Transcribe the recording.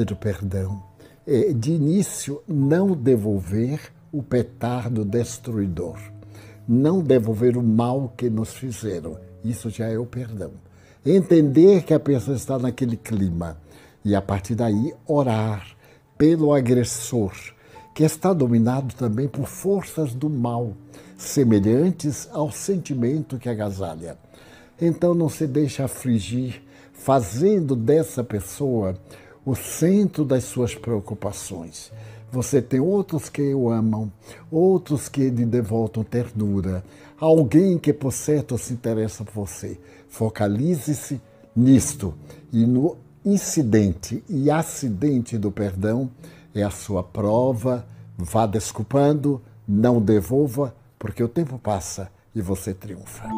do perdão. É, de início, não devolver o petardo destruidor, não devolver o mal que nos fizeram. Isso já é o perdão. Entender que a pessoa está naquele clima e, a partir daí, orar pelo agressor, que está dominado também por forças do mal, semelhantes ao sentimento que agasalha. Então, não se deixa afligir, fazendo dessa pessoa o centro das suas preocupações. Você tem outros que o amam, outros que lhe devotam ternura, alguém que por certo se interessa por você. Focalize-se nisto e no incidente e acidente do perdão é a sua prova. Vá desculpando, não devolva, porque o tempo passa e você triunfa.